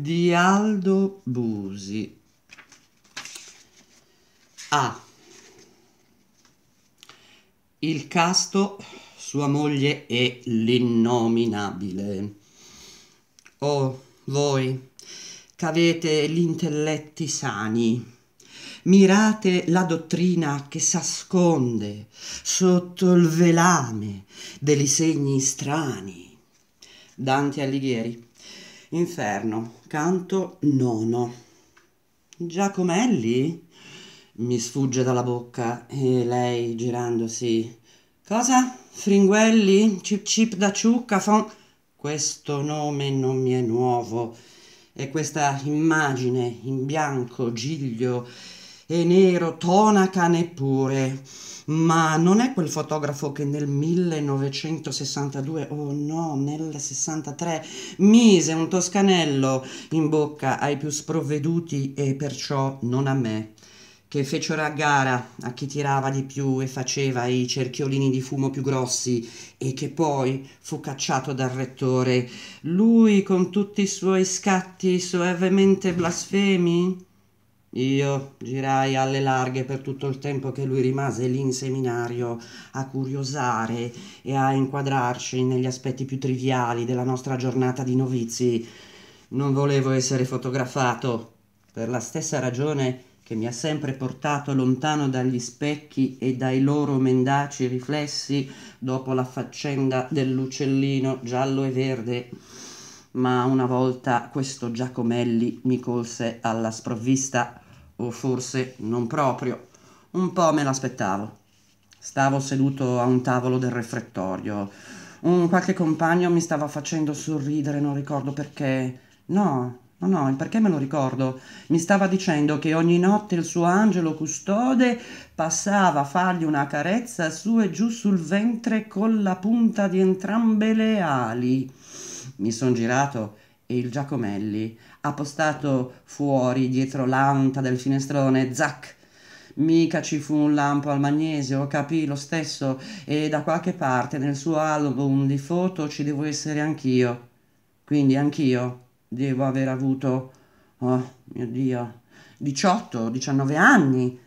di Aldo Busi. A. Il casto, sua moglie e l'innominabile. Oh, voi, avete gli intelletti sani. Mirate la dottrina che s'asconde sotto il velame degli segni strani. Dante Alighieri Inferno, canto nono. Giacomelli? Mi sfugge dalla bocca e lei, girandosi, Cosa? Fringuelli? Cip cip da ciucca? Fon... Questo nome non mi è nuovo e questa immagine in bianco, giglio e nero, tonaca neppure ma non è quel fotografo che nel 1962 o oh no, nel 63 mise un toscanello in bocca ai più sprovveduti e perciò non a me che fecero a gara a chi tirava di più e faceva i cerchiolini di fumo più grossi e che poi fu cacciato dal rettore, lui con tutti i suoi scatti soavemente blasfemi? Io girai alle larghe per tutto il tempo che lui rimase lì in seminario a curiosare e a inquadrarci negli aspetti più triviali della nostra giornata di novizi. Non volevo essere fotografato, per la stessa ragione che mi ha sempre portato lontano dagli specchi e dai loro mendaci riflessi dopo la faccenda dell'uccellino giallo e verde ma una volta questo Giacomelli mi colse alla sprovvista o forse non proprio, un po' me l'aspettavo. Stavo seduto a un tavolo del refrettorio. Un qualche compagno mi stava facendo sorridere, non ricordo perché. No, no, no, il perché me lo ricordo. Mi stava dicendo che ogni notte il suo angelo custode passava a fargli una carezza su e giù sul ventre con la punta di entrambe le ali. Mi son girato e il Giacomelli appostato fuori, dietro l'anta del finestrone, zac, mica ci fu un lampo al magnesio, capì lo stesso, e da qualche parte nel suo album di foto ci devo essere anch'io. Quindi anch'io devo aver avuto, oh mio Dio, 18-19 anni.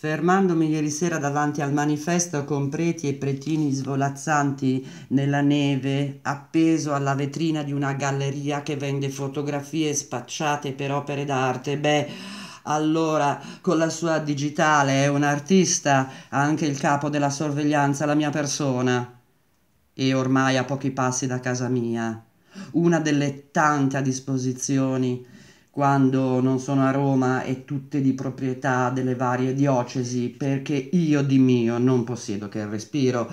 Fermandomi ieri sera davanti al manifesto con preti e pretini svolazzanti nella neve, appeso alla vetrina di una galleria che vende fotografie spacciate per opere d'arte, beh, allora con la sua digitale è un artista, anche il capo della sorveglianza, la mia persona. E ormai a pochi passi da casa mia, una delle tante a disposizione quando non sono a Roma e tutte di proprietà delle varie diocesi, perché io di mio non possiedo che il respiro.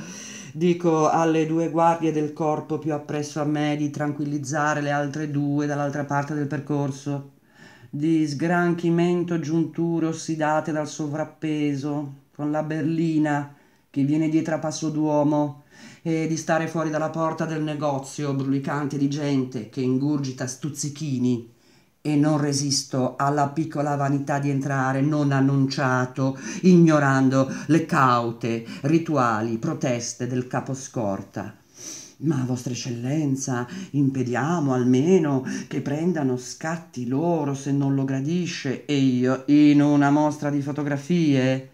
Dico alle due guardie del corpo più appresso a me di tranquillizzare le altre due dall'altra parte del percorso, di sgranchimento giunture ossidate dal sovrappeso, con la berlina che viene dietro a passo d'uomo, e di stare fuori dalla porta del negozio brulicante di gente che ingurgita stuzzichini e non resisto alla piccola vanità di entrare non annunciato, ignorando le caute, rituali, proteste del caposcorta. Ma Vostra Eccellenza, impediamo almeno che prendano scatti loro se non lo gradisce e io in una mostra di fotografie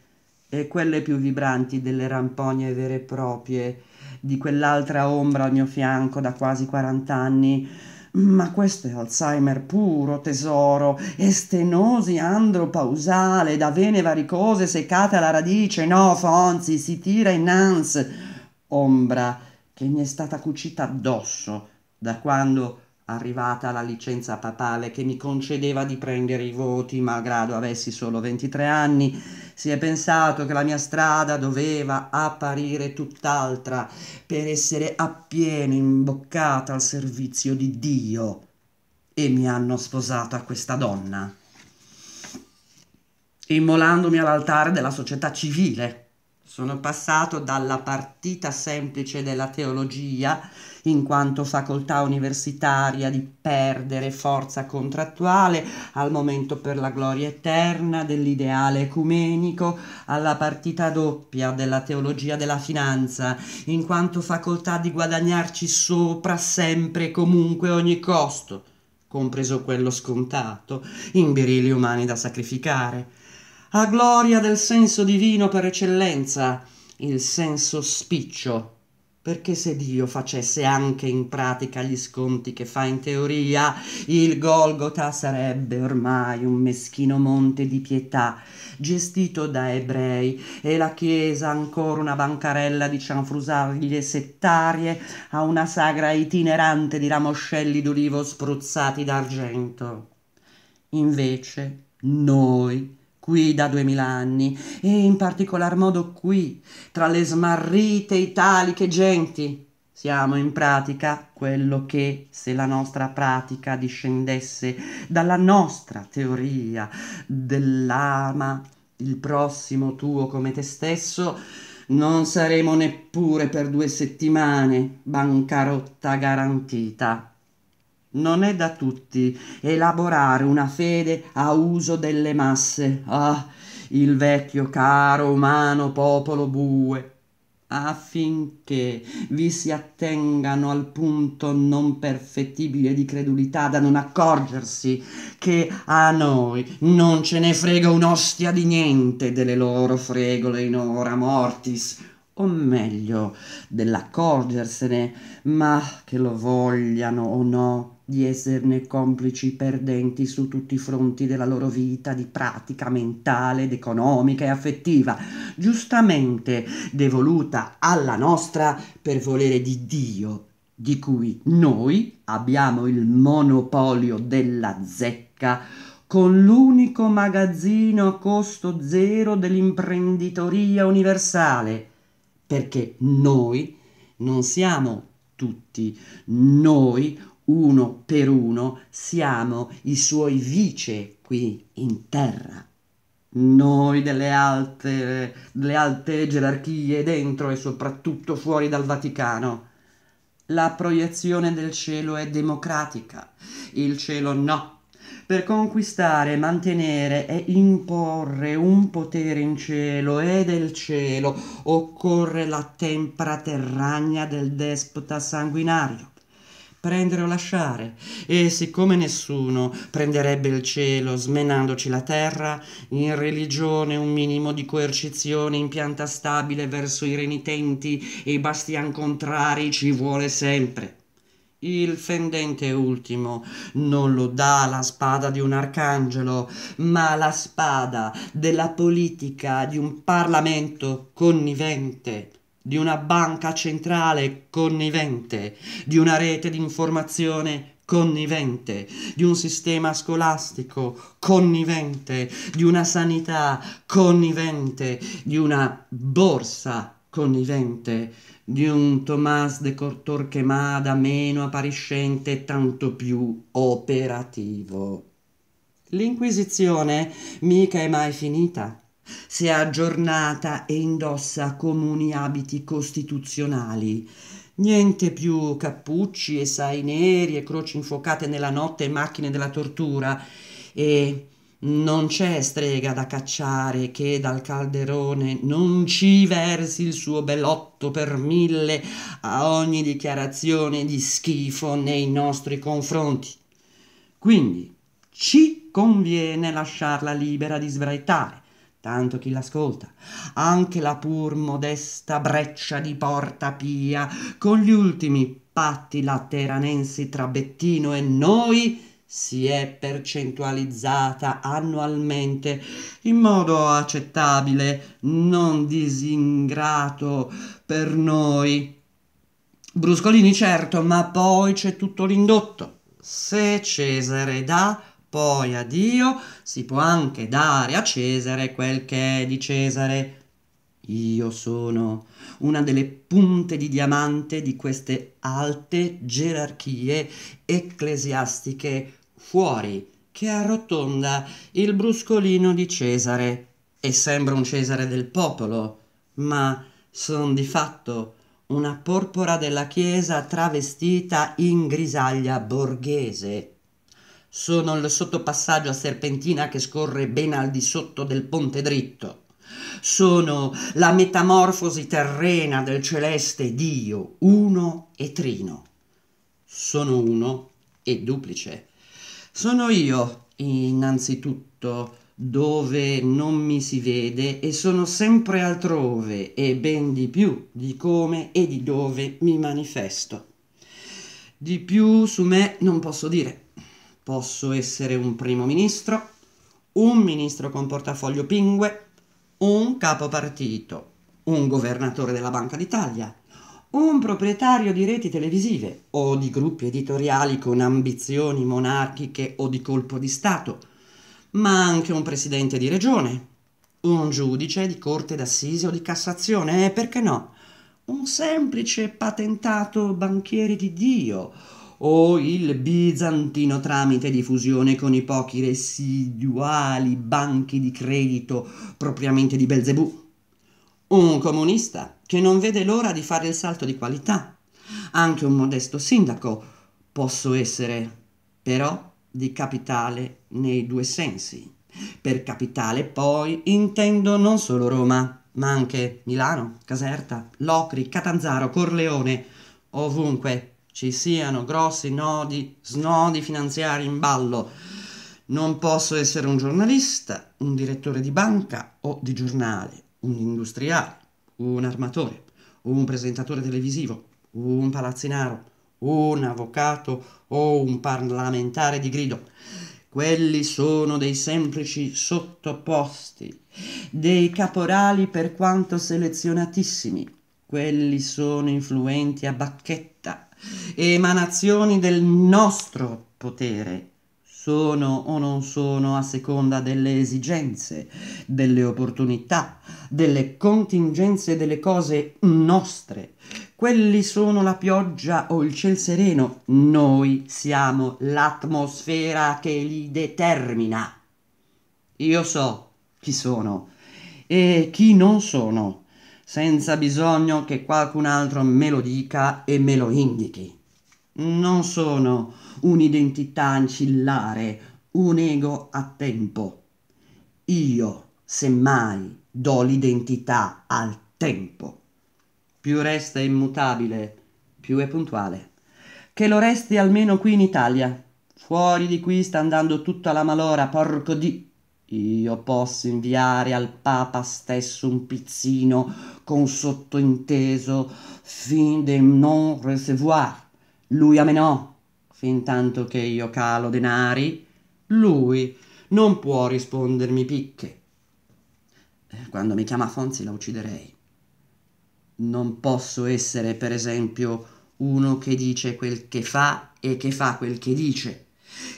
e quelle più vibranti delle rampogne vere e proprie di quell'altra ombra al mio fianco da quasi 40 anni ma questo è Alzheimer puro, tesoro, estenosi andropausale, da vene varicose seccate alla radice, no, Fonzi, si tira innanzi. Ombra che mi è stata cucita addosso da quando arrivata la licenza papale che mi concedeva di prendere i voti malgrado avessi solo 23 anni, si è pensato che la mia strada doveva apparire tutt'altra per essere appieno imboccata al servizio di Dio e mi hanno sposato a questa donna, immolandomi all'altare della società civile sono passato dalla partita semplice della teologia, in quanto facoltà universitaria di perdere forza contrattuale, al momento per la gloria eterna dell'ideale ecumenico, alla partita doppia della teologia della finanza, in quanto facoltà di guadagnarci sopra sempre e comunque ogni costo, compreso quello scontato, in birili umani da sacrificare a gloria del senso divino per eccellenza, il senso spiccio. Perché se Dio facesse anche in pratica gli sconti che fa in teoria, il Golgota sarebbe ormai un meschino monte di pietà, gestito da ebrei, e la Chiesa ancora una bancarella di cianfrusaglie settarie a una sagra itinerante di ramoscelli d'olivo spruzzati d'argento. Invece, noi, qui da duemila anni e in particolar modo qui, tra le smarrite italiche genti. Siamo in pratica quello che, se la nostra pratica discendesse dalla nostra teoria dell'ama il prossimo tuo come te stesso, non saremo neppure per due settimane bancarotta garantita. Non è da tutti elaborare una fede a uso delle masse. Ah, il vecchio caro umano popolo bue, affinché vi si attengano al punto non perfettibile di credulità da non accorgersi che a noi non ce ne frega un'ostia di niente delle loro fregole in ora mortis, o meglio dell'accorgersene, ma che lo vogliano o no di esserne complici perdenti su tutti i fronti della loro vita, di pratica mentale ed economica e affettiva, giustamente devoluta alla nostra per volere di Dio, di cui noi abbiamo il monopolio della zecca con l'unico magazzino a costo zero dell'imprenditoria universale, perché noi non siamo tutti, noi uno per uno siamo i suoi vice qui in terra. Noi delle alte, delle alte gerarchie dentro e soprattutto fuori dal Vaticano. La proiezione del cielo è democratica, il cielo no. Per conquistare, mantenere e imporre un potere in cielo e del cielo occorre la tempra terragna del despota sanguinario prendere o lasciare, e siccome nessuno prenderebbe il cielo smenandoci la terra, in religione un minimo di coercizione in pianta stabile verso i renitenti e i bastian contrari ci vuole sempre. Il fendente ultimo non lo dà la spada di un arcangelo, ma la spada della politica di un Parlamento connivente di una banca centrale connivente, di una rete di informazione connivente, di un sistema scolastico connivente, di una sanità connivente, di una borsa connivente, di un Tomás de Cortorquemada meno appariscente e tanto più operativo. L'Inquisizione mica è mai finita se aggiornata e indossa comuni abiti costituzionali. Niente più cappucci e sai neri e croci infuocate nella notte e macchine della tortura e non c'è strega da cacciare che dal calderone non ci versi il suo bellotto per mille a ogni dichiarazione di schifo nei nostri confronti. Quindi ci conviene lasciarla libera di sbraitare tanto chi l'ascolta, anche la pur modesta breccia di Porta Pia, con gli ultimi patti lateranensi tra Bettino e noi, si è percentualizzata annualmente in modo accettabile, non disingrato per noi. Bruscolini certo, ma poi c'è tutto l'indotto. Se Cesare dà, poi a Dio si può anche dare a Cesare quel che è di Cesare. Io sono una delle punte di diamante di queste alte gerarchie ecclesiastiche fuori che arrotonda il bruscolino di Cesare e sembra un Cesare del popolo, ma son di fatto una porpora della Chiesa travestita in grisaglia borghese sono il sottopassaggio a serpentina che scorre ben al di sotto del ponte dritto. Sono la metamorfosi terrena del celeste Dio, uno e trino. Sono uno e duplice. Sono io, innanzitutto, dove non mi si vede e sono sempre altrove e ben di più di come e di dove mi manifesto. Di più su me non posso dire. Posso essere un primo ministro, un ministro con portafoglio pingue, un capo partito, un governatore della Banca d'Italia, un proprietario di reti televisive o di gruppi editoriali con ambizioni monarchiche o di colpo di Stato, ma anche un presidente di regione, un giudice di corte d'assise o di Cassazione e perché no, un semplice patentato banchiere di Dio o il bizantino tramite diffusione con i pochi residuali banchi di credito propriamente di Belzebù. Un comunista che non vede l'ora di fare il salto di qualità. Anche un modesto sindaco posso essere, però di capitale nei due sensi. Per capitale poi intendo non solo Roma, ma anche Milano, Caserta, Locri, Catanzaro, Corleone, ovunque ci siano grossi nodi, snodi finanziari in ballo. Non posso essere un giornalista, un direttore di banca o di giornale, un industriale, un armatore, un presentatore televisivo, un palazzinaro, un avvocato o un parlamentare di grido. Quelli sono dei semplici sottoposti, dei caporali per quanto selezionatissimi. Quelli sono influenti a bacchetta, emanazioni del nostro potere sono o non sono a seconda delle esigenze, delle opportunità, delle contingenze delle cose nostre. Quelli sono la pioggia o il ciel sereno, noi siamo l'atmosfera che li determina. Io so chi sono e chi non sono senza bisogno che qualcun altro me lo dica e me lo indichi. Non sono un'identità ancillare, un ego a tempo. Io, semmai, do l'identità al tempo. Più resta immutabile, più è puntuale. Che lo resti almeno qui in Italia. Fuori di qui sta andando tutta la malora, porco di... Io posso inviare al Papa stesso un pizzino con sottointeso fin de non recevoir. Lui a me no, fin tanto che io calo denari, lui non può rispondermi picche. Eh, quando mi chiama Fonzi la ucciderei. Non posso essere, per esempio, uno che dice quel che fa e che fa quel che dice,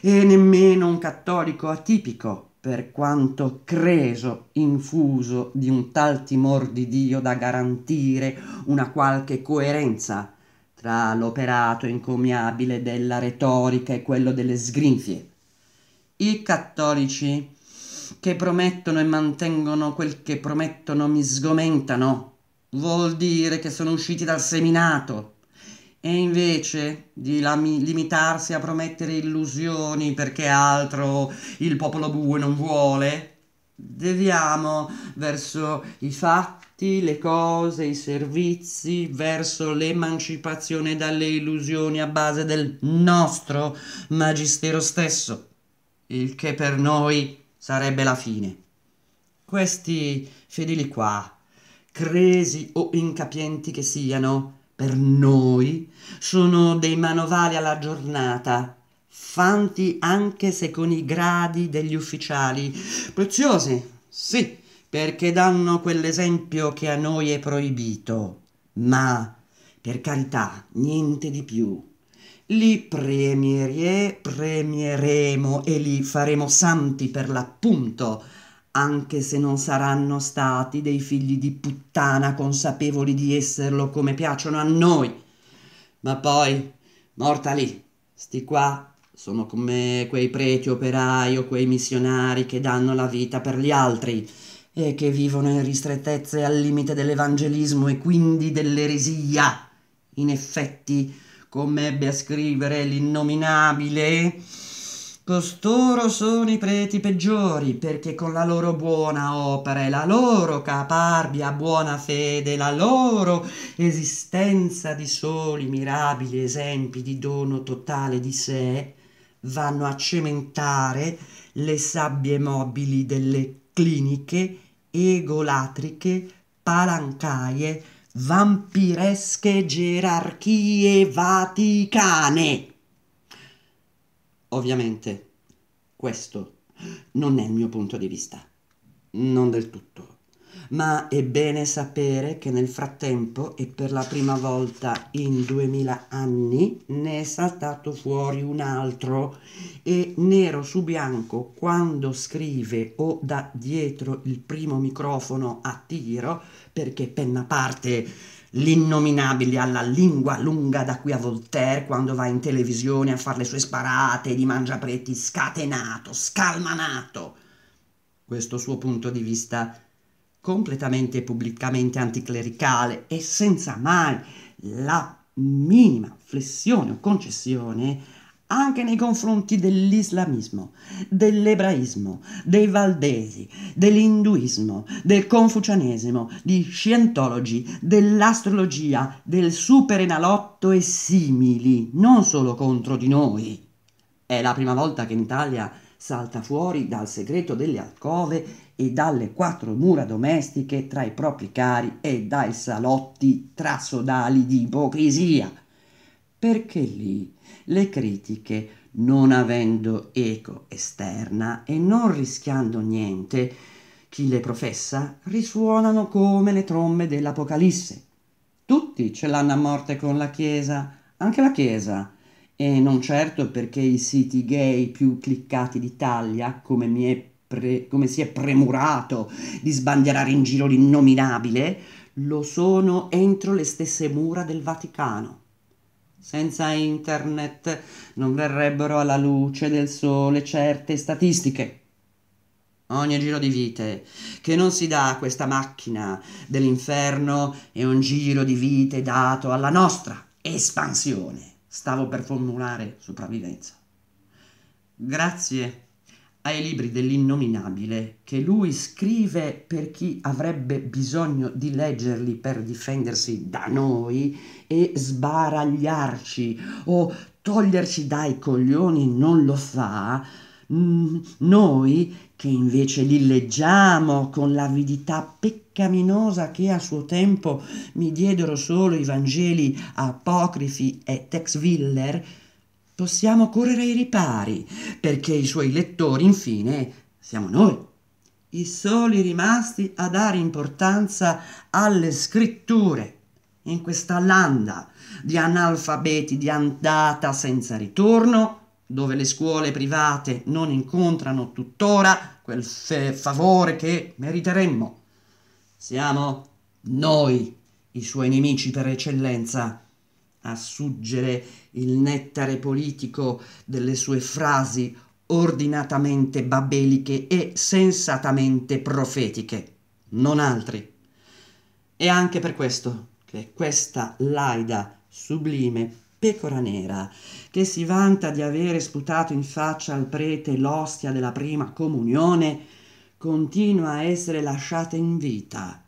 e nemmeno un cattolico atipico per quanto creso infuso di un tal timor di Dio da garantire una qualche coerenza tra l'operato encomiabile della retorica e quello delle sgrinfie. I cattolici che promettono e mantengono quel che promettono mi sgomentano. Vuol dire che sono usciti dal seminato, e invece di limitarsi a promettere illusioni perché altro il popolo bue non vuole, deviamo verso i fatti, le cose, i servizi, verso l'emancipazione dalle illusioni a base del nostro magistero stesso, il che per noi sarebbe la fine. Questi fedeli qua, cresi o incapienti che siano, per noi sono dei manovali alla giornata, fanti anche se con i gradi degli ufficiali, preziosi, sì, perché danno quell'esempio che a noi è proibito, ma per carità, niente di più. Li premierie, premieremo e li faremo santi per l'appunto anche se non saranno stati dei figli di puttana consapevoli di esserlo come piacciono a noi. Ma poi, morta lì, sti qua sono come quei preti operai o quei missionari che danno la vita per gli altri e che vivono in ristrettezze al limite dell'evangelismo e quindi dell'eresia. In effetti, come ebbe a scrivere l'innominabile, Costoro sono i preti peggiori, perché con la loro buona opera e la loro caparbia buona fede, la loro esistenza di soli mirabili esempi di dono totale di sé, vanno a cementare le sabbie mobili delle cliniche egolatriche, palancaie, vampiresche gerarchie vaticane. Ovviamente questo non è il mio punto di vista, non del tutto, ma è bene sapere che nel frattempo e per la prima volta in duemila anni ne è saltato fuori un altro e nero su bianco quando scrive o da dietro il primo microfono a tiro perché penna a parte l'innominabile alla lingua lunga da qui a Voltaire quando va in televisione a fare le sue sparate di mangiapretti scatenato, scalmanato. Questo suo punto di vista completamente e pubblicamente anticlericale e senza mai la minima flessione o concessione anche nei confronti dell'islamismo, dell'ebraismo, dei valdesi, dell'induismo, del confucianesimo, di scientologi, dell'astrologia, del superenalotto e simili, non solo contro di noi. È la prima volta che in Italia salta fuori dal segreto delle alcove e dalle quattro mura domestiche tra i propri cari e dai salotti trasodali di ipocrisia perché lì le critiche, non avendo eco esterna e non rischiando niente, chi le professa, risuonano come le trombe dell'Apocalisse. Tutti ce l'hanno a morte con la Chiesa, anche la Chiesa, e non certo perché i siti gay più cliccati d'Italia, come mi è Pre, come si è premurato di sbandierare in giro l'innominabile, lo sono entro le stesse mura del Vaticano senza internet non verrebbero alla luce del sole certe statistiche. Ogni giro di vite che non si dà a questa macchina dell'inferno è un giro di vite dato alla nostra espansione. Stavo per formulare sopravvivenza. Grazie ai libri dell'innominabile che lui scrive per chi avrebbe bisogno di leggerli per difendersi da noi e sbaragliarci o toglierci dai coglioni non lo fa, mm, noi che invece li leggiamo con l'avidità peccaminosa che a suo tempo mi diedero solo i Vangeli apocrifi e Tex Willer, possiamo correre ai ripari, perché i suoi lettori, infine, siamo noi, i soli rimasti a dare importanza alle scritture in questa landa di analfabeti di andata senza ritorno, dove le scuole private non incontrano tuttora quel favore che meriteremmo. Siamo noi i suoi nemici per eccellenza a suggere il nettare politico delle sue frasi ordinatamente babeliche e sensatamente profetiche, non altri. E anche per questo che questa laida sublime pecora nera, che si vanta di avere sputato in faccia al prete l'ostia della prima comunione, continua a essere lasciata in vita,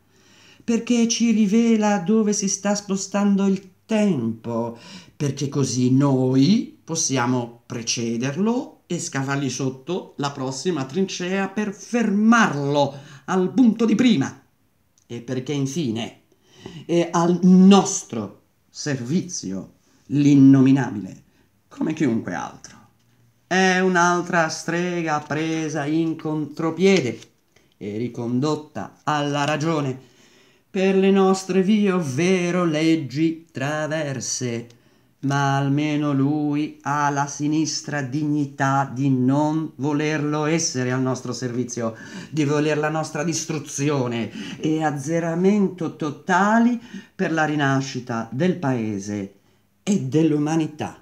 perché ci rivela dove si sta spostando il tempo, perché così noi possiamo precederlo e scavargli sotto la prossima trincea per fermarlo al punto di prima e perché infine è al nostro servizio l'innominabile, come chiunque altro. È un'altra strega presa in contropiede e ricondotta alla ragione per le nostre vie, ovvero leggi traverse, ma almeno lui ha la sinistra dignità di non volerlo essere al nostro servizio, di voler la nostra distruzione e azzeramento totali per la rinascita del paese e dell'umanità.